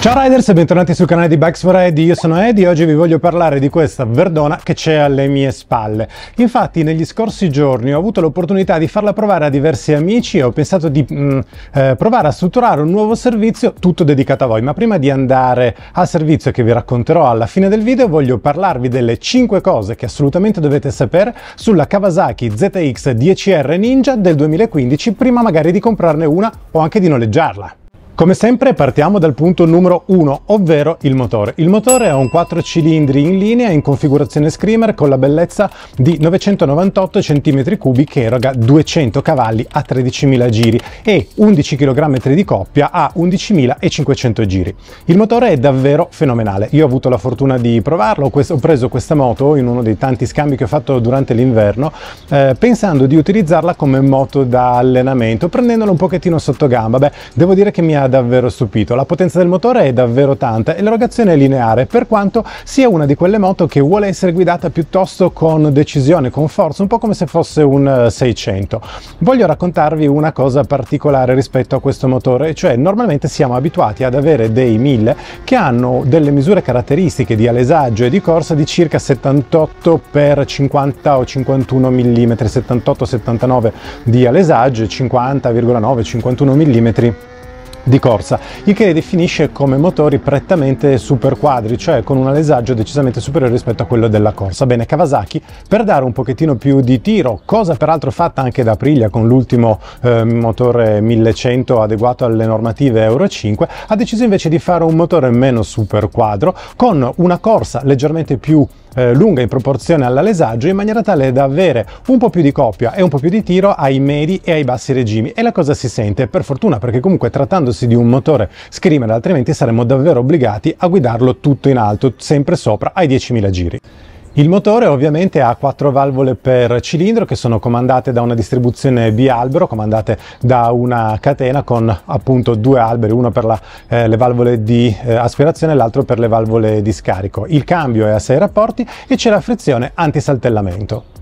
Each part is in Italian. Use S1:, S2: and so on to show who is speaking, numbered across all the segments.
S1: Ciao riders e bentornati sul canale di Bikes for Ed, io sono Ed e oggi vi voglio parlare di questa verdona che c'è alle mie spalle. Infatti negli scorsi giorni ho avuto l'opportunità di farla provare a diversi amici e ho pensato di mm, eh, provare a strutturare un nuovo servizio tutto dedicato a voi, ma prima di andare al servizio che vi racconterò alla fine del video voglio parlarvi delle 5 cose che assolutamente dovete sapere sulla Kawasaki ZX 10R Ninja del 2015 prima magari di comprarne una o anche di noleggiarla. Come sempre partiamo dal punto numero 1, ovvero il motore. Il motore ha un 4 cilindri in linea in configurazione screamer con la bellezza di 998 cm3 che eroga 200 cavalli a 13.000 giri e 11 kg di coppia a 11.500 giri. Il motore è davvero fenomenale. Io ho avuto la fortuna di provarlo, ho preso questa moto in uno dei tanti scambi che ho fatto durante l'inverno eh, pensando di utilizzarla come moto da allenamento, prendendola un pochettino sotto gamba. Beh, devo dire che mi ha davvero stupito. La potenza del motore è davvero tanta e l'erogazione è lineare, per quanto sia una di quelle moto che vuole essere guidata piuttosto con decisione, con forza, un po' come se fosse un 600. Eh, Voglio raccontarvi una cosa particolare rispetto a questo motore, cioè normalmente siamo abituati ad avere dei 1000 che hanno delle misure caratteristiche di alesaggio e di corsa di circa 78 x 50 o 51 mm, 78-79 di alesaggio e 50,9-51 mm di corsa, il che li definisce come motori prettamente superquadri, cioè con un alesaggio decisamente superiore rispetto a quello della corsa. Bene, Kawasaki, per dare un pochettino più di tiro, cosa peraltro fatta anche da Aprilia con l'ultimo eh, motore 1100 adeguato alle normative Euro 5, ha deciso invece di fare un motore meno superquadro con una corsa leggermente più eh, lunga in proporzione all'alesaggio in maniera tale da avere un po' più di coppia e un po' più di tiro ai medi e ai bassi regimi e la cosa si sente per fortuna perché comunque trattandosi di un motore screamer altrimenti saremmo davvero obbligati a guidarlo tutto in alto sempre sopra ai 10.000 giri. Il motore ovviamente ha quattro valvole per cilindro che sono comandate da una distribuzione bialbero, comandate da una catena con appunto due alberi, uno per la, eh, le valvole di eh, aspirazione e l'altro per le valvole di scarico. Il cambio è a sei rapporti e c'è la frizione antisaltellamento.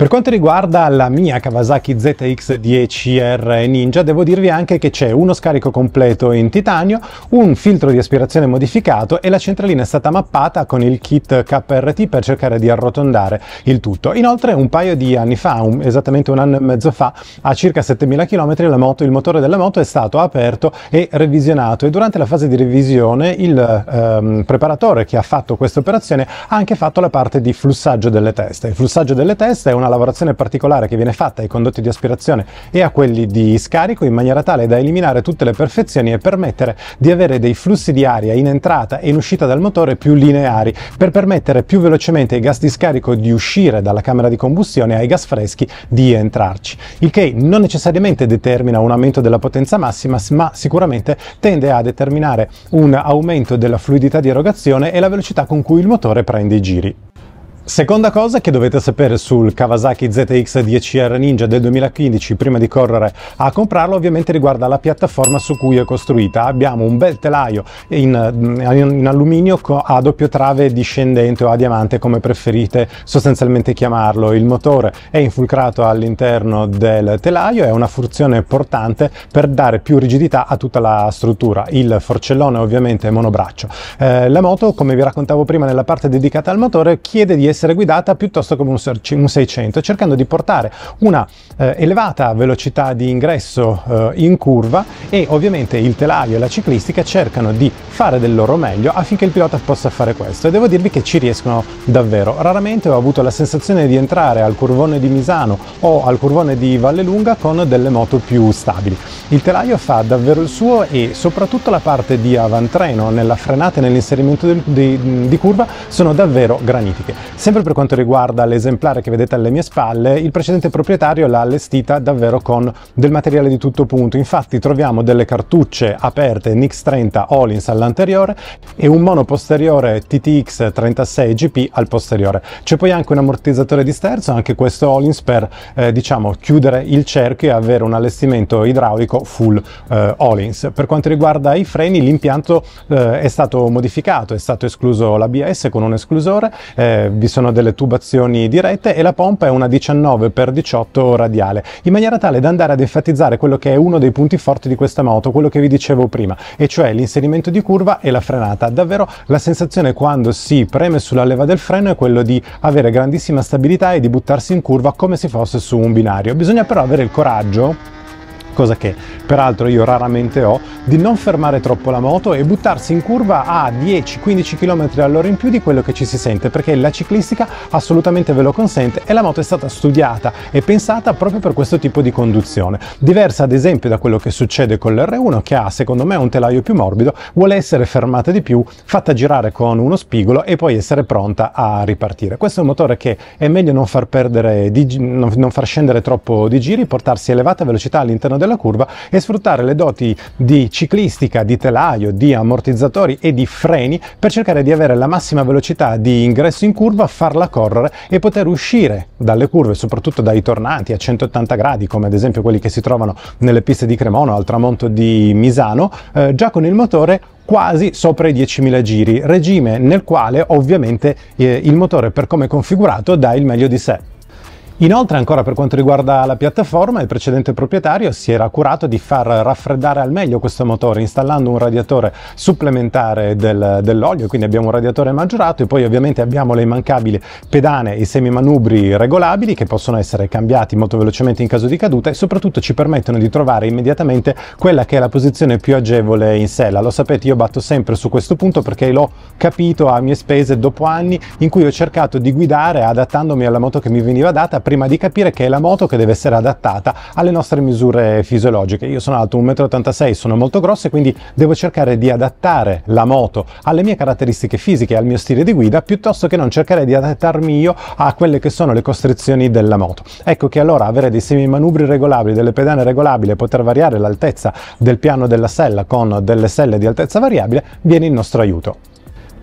S1: Per quanto riguarda la mia Kawasaki ZX10R Ninja, devo dirvi anche che c'è uno scarico completo in titanio, un filtro di aspirazione modificato e la centralina è stata mappata con il kit KRT per cercare di arrotondare il tutto. Inoltre un paio di anni fa, un, esattamente un anno e mezzo fa, a circa 7000 km moto, il motore della moto è stato aperto e revisionato e durante la fase di revisione il ehm, preparatore che ha fatto questa operazione ha anche fatto la parte di flussaggio delle teste. Il flussaggio delle teste è una lavorazione particolare che viene fatta ai condotti di aspirazione e a quelli di scarico in maniera tale da eliminare tutte le perfezioni e permettere di avere dei flussi di aria in entrata e in uscita dal motore più lineari per permettere più velocemente ai gas di scarico di uscire dalla camera di combustione e ai gas freschi di entrarci, il che non necessariamente determina un aumento della potenza massima ma sicuramente tende a determinare un aumento della fluidità di erogazione e la velocità con cui il motore prende i giri. Seconda cosa che dovete sapere sul Kawasaki ZX 10R Ninja del 2015 prima di correre a comprarlo ovviamente riguarda la piattaforma su cui è costruita. Abbiamo un bel telaio in, in alluminio a doppio trave discendente o a diamante come preferite sostanzialmente chiamarlo. Il motore è infulcrato all'interno del telaio, è una funzione portante per dare più rigidità a tutta la struttura. Il forcellone ovviamente è monobraccio. Eh, la moto come vi raccontavo prima nella parte dedicata al motore chiede di essere essere guidata piuttosto come un 600, cercando di portare una eh, elevata velocità di ingresso eh, in curva e ovviamente il telaio e la ciclistica cercano di fare del loro meglio affinché il pilota possa fare questo e devo dirvi che ci riescono davvero. Raramente ho avuto la sensazione di entrare al curvone di Misano o al curvone di Vallelunga con delle moto più stabili. Il telaio fa davvero il suo e soprattutto la parte di avantreno nella frenata e nell'inserimento di, di, di curva sono davvero granitiche. Se Sempre per quanto riguarda l'esemplare che vedete alle mie spalle, il precedente proprietario l'ha allestita davvero con del materiale di tutto punto. Infatti troviamo delle cartucce aperte NYX 30 Olins all'anteriore e un mono posteriore TTX 36 GP al posteriore. C'è poi anche un ammortizzatore di sterzo, anche questo Olins per eh, diciamo chiudere il cerchio e avere un allestimento idraulico full eh, Olins. Per quanto riguarda i freni, l'impianto eh, è stato modificato, è stato escluso l'ABS con un esclusore, eh, vi sono sono delle tubazioni dirette e la pompa è una 19x18 radiale, in maniera tale da andare ad enfatizzare quello che è uno dei punti forti di questa moto, quello che vi dicevo prima, e cioè l'inserimento di curva e la frenata. Davvero la sensazione quando si preme sulla leva del freno è quello di avere grandissima stabilità e di buttarsi in curva come se fosse su un binario. Bisogna però avere il coraggio cosa che peraltro io raramente ho, di non fermare troppo la moto e buttarsi in curva a 10-15 km all'ora in più di quello che ci si sente, perché la ciclistica assolutamente ve lo consente e la moto è stata studiata e pensata proprio per questo tipo di conduzione. Diversa ad esempio da quello che succede con l'R1 che ha secondo me un telaio più morbido, vuole essere fermata di più, fatta girare con uno spigolo e poi essere pronta a ripartire. Questo è un motore che è meglio non far, perdere, non far scendere troppo di giri, portarsi a elevata velocità all'interno della della curva e sfruttare le doti di ciclistica, di telaio, di ammortizzatori e di freni per cercare di avere la massima velocità di ingresso in curva, farla correre e poter uscire dalle curve, soprattutto dai tornanti a 180 gradi, come ad esempio quelli che si trovano nelle piste di Cremona al tramonto di Misano, eh, già con il motore quasi sopra i 10.000 giri, regime nel quale ovviamente eh, il motore per come è configurato dà il meglio di sé. Inoltre, ancora per quanto riguarda la piattaforma, il precedente proprietario si era curato di far raffreddare al meglio questo motore installando un radiatore supplementare del, dell'olio, quindi abbiamo un radiatore maggiorato e poi ovviamente abbiamo le immancabili pedane e semimanubri regolabili che possono essere cambiati molto velocemente in caso di caduta e soprattutto ci permettono di trovare immediatamente quella che è la posizione più agevole in sella. Lo sapete, io batto sempre su questo punto perché l'ho capito a mie spese dopo anni in cui ho cercato di guidare adattandomi alla moto che mi veniva data prima di capire che è la moto che deve essere adattata alle nostre misure fisiologiche. Io sono alto 1,86 m, sono molto grosso e quindi devo cercare di adattare la moto alle mie caratteristiche fisiche, al mio stile di guida, piuttosto che non cercare di adattarmi io a quelle che sono le costrizioni della moto. Ecco che allora avere dei semi manubri regolabili, delle pedane regolabili e poter variare l'altezza del piano della sella con delle selle di altezza variabile viene in nostro aiuto.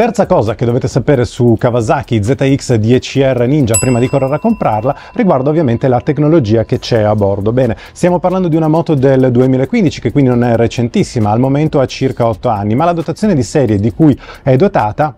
S1: Terza cosa che dovete sapere su Kawasaki ZX10R Ninja prima di correre a comprarla riguarda ovviamente la tecnologia che c'è a bordo. Bene, stiamo parlando di una moto del 2015 che quindi non è recentissima, al momento ha circa 8 anni, ma la dotazione di serie di cui è dotata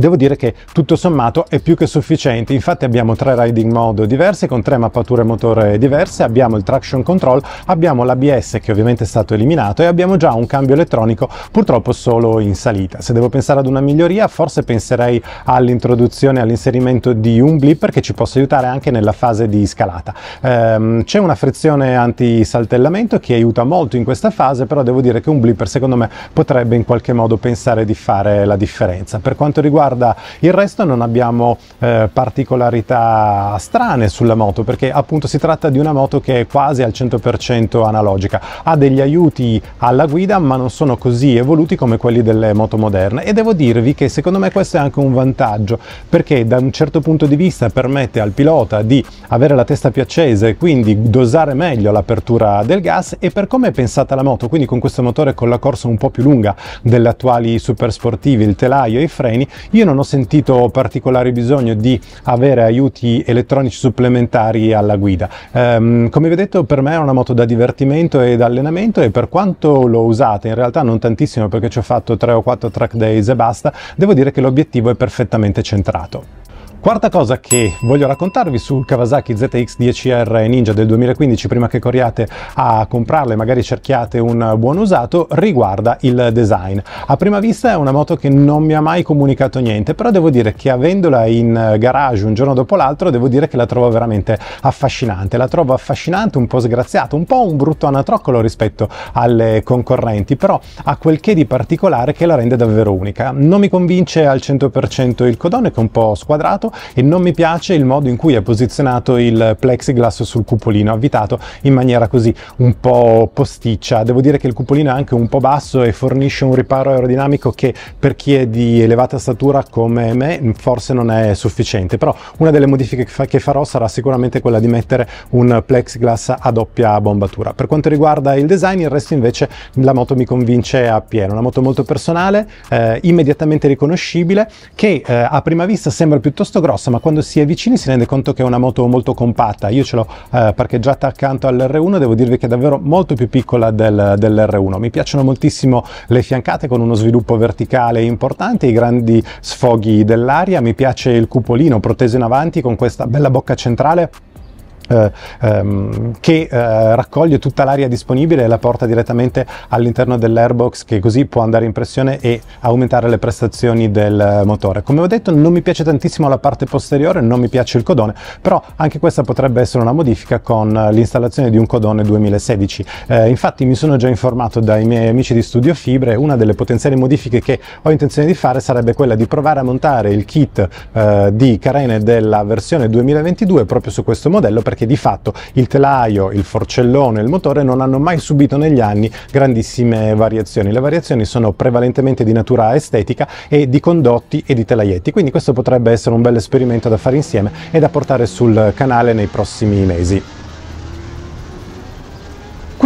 S1: devo dire che tutto sommato è più che sufficiente. Infatti abbiamo tre riding mode diverse con tre mappature motore diverse, abbiamo il traction control, abbiamo l'ABS che ovviamente è stato eliminato e abbiamo già un cambio elettronico purtroppo solo in salita. Se devo pensare ad una miglioria forse penserei all'introduzione, all'inserimento di un blipper che ci possa aiutare anche nella fase di scalata. Ehm, c'è una frizione anti-saltellamento che aiuta molto in questa fase, però devo dire che un blipper secondo me potrebbe in qualche modo pensare di fare la differenza. Per quanto riguarda riguarda il resto non abbiamo eh, particolarità strane sulla moto perché appunto si tratta di una moto che è quasi al 100% analogica, ha degli aiuti alla guida ma non sono così evoluti come quelli delle moto moderne e devo dirvi che secondo me questo è anche un vantaggio perché da un certo punto di vista permette al pilota di avere la testa più accesa e quindi dosare meglio l'apertura del gas e per come è pensata la moto, quindi con questo motore con la corsa un po' più lunga delle attuali super sportive, il telaio e i freni, io io non ho sentito particolare bisogno di avere aiuti elettronici supplementari alla guida. Um, come vi ho detto, per me è una moto da divertimento e da allenamento e per quanto l'ho usata, in realtà non tantissimo perché ci ho fatto 3 o 4 track days e basta, devo dire che l'obiettivo è perfettamente centrato. Quarta cosa che voglio raccontarvi sul Kawasaki ZX10R Ninja del 2015, prima che corriate a comprarla e magari cerchiate un buon usato, riguarda il design. A prima vista è una moto che non mi ha mai comunicato niente, però devo dire che avendola in garage un giorno dopo l'altro, devo dire che la trovo veramente affascinante. La trovo affascinante, un po' sgraziata, un po' un brutto anatroccolo rispetto alle concorrenti, però ha quel che di particolare che la rende davvero unica. Non mi convince al 100% il codone che è un po' squadrato, e non mi piace il modo in cui è posizionato il plexiglass sul cupolino avvitato in maniera così un po' posticcia. Devo dire che il cupolino è anche un po' basso e fornisce un riparo aerodinamico che per chi è di elevata statura come me forse non è sufficiente, però una delle modifiche che farò sarà sicuramente quella di mettere un plexiglass a doppia bombatura. Per quanto riguarda il design, il resto invece la moto mi convince appieno, una moto molto personale, eh, immediatamente riconoscibile, che eh, a prima vista sembra piuttosto molto grossa, ma quando si è vicini si rende conto che è una moto molto compatta. Io ce l'ho eh, parcheggiata accanto all'R1, devo dirvi che è davvero molto più piccola del, dell'R1. Mi piacciono moltissimo le fiancate con uno sviluppo verticale importante, i grandi sfoghi dell'aria, mi piace il cupolino proteso in avanti con questa bella bocca centrale eh, ehm, che eh, raccoglie tutta l'aria disponibile e la porta direttamente all'interno dell'airbox che così può andare in pressione e aumentare le prestazioni del motore. Come ho detto non mi piace tantissimo la parte posteriore, non mi piace il codone, però anche questa potrebbe essere una modifica con eh, l'installazione di un codone 2016. Eh, infatti mi sono già informato dai miei amici di Studio Fibre, una delle potenziali modifiche che ho intenzione di fare sarebbe quella di provare a montare il kit eh, di carene della versione 2022 proprio su questo modello perché perché di fatto il telaio, il forcellone e il motore non hanno mai subito negli anni grandissime variazioni. Le variazioni sono prevalentemente di natura estetica e di condotti e di telaietti, quindi questo potrebbe essere un bel esperimento da fare insieme e da portare sul canale nei prossimi mesi.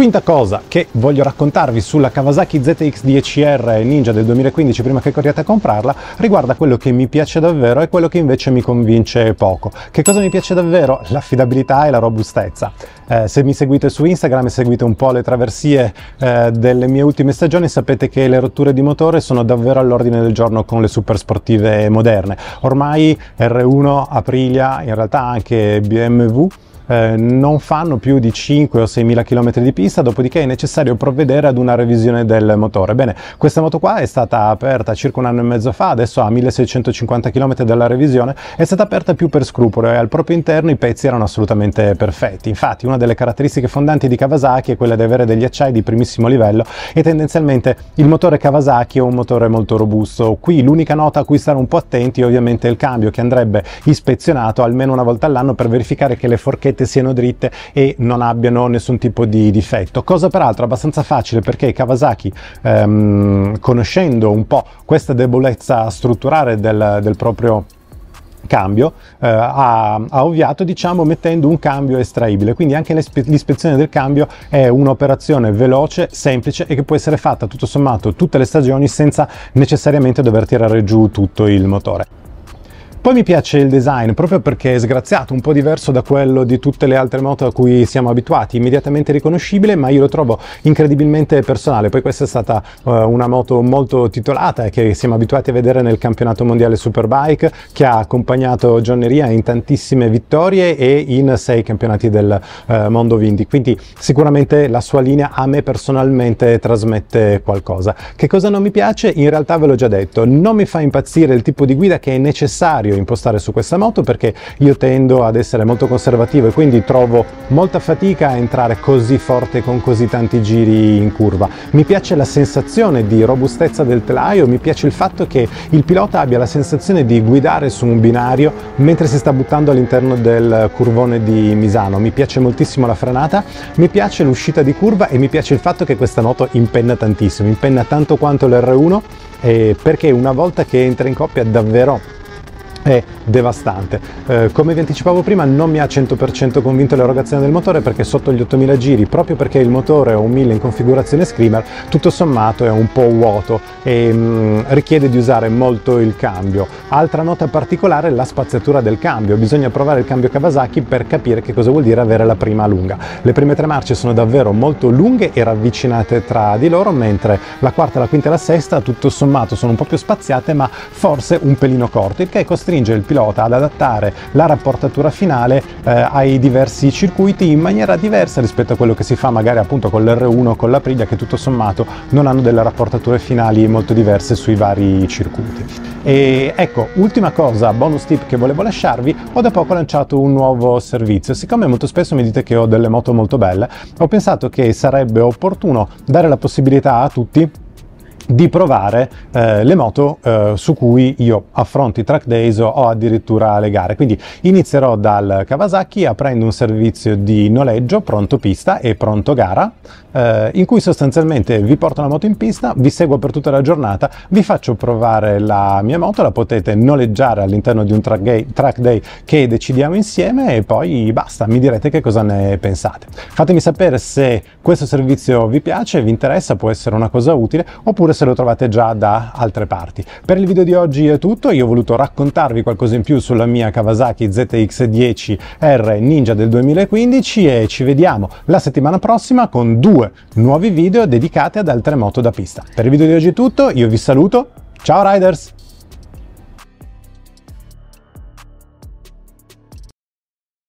S1: Quinta cosa che voglio raccontarvi sulla Kawasaki ZX10R Ninja del 2015 prima che corriate a comprarla riguarda quello che mi piace davvero e quello che invece mi convince poco. Che cosa mi piace davvero? L'affidabilità e la robustezza. Eh, se mi seguite su Instagram e seguite un po' le traversie eh, delle mie ultime stagioni sapete che le rotture di motore sono davvero all'ordine del giorno con le super sportive moderne. Ormai R1, Aprilia, in realtà anche BMW eh, non fanno più di 5 o 6 mila km di pista, dopodiché è necessario provvedere ad una revisione del motore. Bene, questa moto qua è stata aperta circa un anno e mezzo fa, adesso a 1650 km dalla revisione, è stata aperta più per scrupolo e al proprio interno i pezzi erano assolutamente perfetti. Infatti una delle caratteristiche fondanti di Kawasaki è quella di avere degli acciai di primissimo livello e tendenzialmente il motore Kawasaki è un motore molto robusto. Qui l'unica nota a cui stare un po' attenti è ovviamente il cambio che andrebbe ispezionato almeno una volta all'anno per verificare che le forchette cavallette siano dritte e non abbiano nessun tipo di difetto cosa peraltro abbastanza facile perché Kawasaki ehm, conoscendo un po' questa debolezza strutturale del, del proprio cambio eh, ha, ha, ovviato diciamo mettendo un cambio estraibile quindi anche l'ispezione del cambio è un'operazione veloce semplice e che può essere fatta tutto sommato tutte le stagioni senza necessariamente dover tirare giù tutto il motore poi mi piace il design proprio perché è sgraziato, un po' diverso da quello di tutte le altre moto a cui siamo abituati, immediatamente riconoscibile, ma io lo trovo incredibilmente personale. Poi questa è stata uh, una moto molto titolata e che siamo abituati a vedere nel campionato mondiale Superbike, che ha accompagnato Gionneria in tantissime vittorie e in sei campionati del uh, mondo Vindy. Quindi sicuramente la sua linea a me personalmente trasmette qualcosa. Che cosa non mi piace? In realtà ve l'ho già detto, non mi fa impazzire il tipo di guida che è necessario impostare su questa moto perché io tendo ad essere molto conservativo e quindi trovo molta fatica a entrare così forte con così tanti giri in curva. Mi piace la sensazione di robustezza del telaio, mi piace il fatto che il pilota abbia la sensazione di guidare su un binario mentre si sta buttando all'interno del curvone di Misano. Mi piace moltissimo la frenata, mi piace l'uscita di curva e mi piace il fatto che questa moto impenna tantissimo, impenna tanto quanto l'R1 perché una volta che entra in coppia davvero è devastante. Eh, come vi anticipavo prima non mi ha 100% convinto l'erogazione del motore perché sotto gli 8000 giri, proprio perché il motore è un 1000 in configurazione screamer, tutto sommato è un po' vuoto e mh, mm, richiede di usare molto il cambio. Altra nota particolare è la spaziatura del cambio, bisogna provare il cambio Kawasaki per capire che cosa vuol dire avere la prima lunga. Le prime tre marce sono davvero molto lunghe e ravvicinate tra di loro, mentre la quarta, la quinta e la sesta tutto sommato sono un po' più spaziate ma forse un pelino corto, il che è costringente costringe il pilota ad adattare la rapportatura finale eh, ai diversi circuiti in maniera diversa rispetto a quello che si fa magari appunto con l'R1 o con l'Aprilia che tutto sommato non hanno delle rapportature finali molto diverse sui vari circuiti. E ecco, ultima cosa, bonus tip che volevo lasciarvi, ho da poco lanciato un nuovo servizio. Siccome molto spesso mi dite che ho delle moto molto belle, ho pensato che sarebbe opportuno dare la possibilità a tutti di provare eh, le moto eh, su cui io affronto i track days o addirittura le gare. Quindi inizierò dal Kawasaki aprendo un servizio di noleggio pronto pista e pronto gara eh, in cui sostanzialmente vi porto la moto in pista, vi seguo per tutta la giornata, vi faccio provare la mia moto, la potete noleggiare all'interno di un track day, track day che decidiamo insieme e poi basta, mi direte che cosa ne pensate. Fatemi sapere se questo servizio vi piace, vi interessa, può essere una cosa utile oppure se lo trovate già da altre parti. Per il video di oggi è tutto, io ho voluto raccontarvi qualcosa in più sulla mia Kawasaki ZX10R Ninja del 2015 e ci vediamo la settimana prossima con due nuovi video dedicati ad altre moto da pista. Per il video di oggi è tutto, io vi saluto, ciao riders!